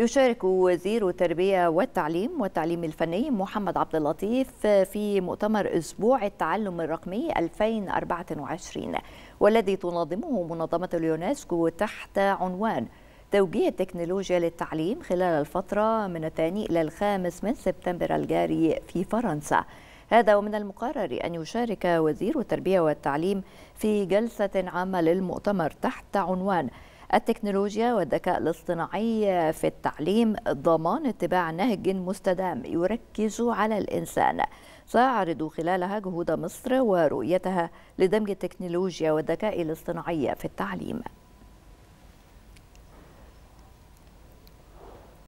يشارك وزير التربية والتعليم والتعليم الفني محمد عبد اللطيف في مؤتمر أسبوع التعلم الرقمي 2024 والذي تنظمه منظمة اليونسكو تحت عنوان توجيه التكنولوجيا للتعليم خلال الفترة من الثاني إلى الخامس من سبتمبر الجاري في فرنسا هذا ومن المقرر أن يشارك وزير التربية والتعليم في جلسة عامة للمؤتمر تحت عنوان التكنولوجيا والذكاء الاصطناعي في التعليم ضمان اتباع نهج مستدام يركز على الإنسان سيعرض خلالها جهود مصر ورؤيتها لدمج التكنولوجيا والذكاء الاصطناعي في التعليم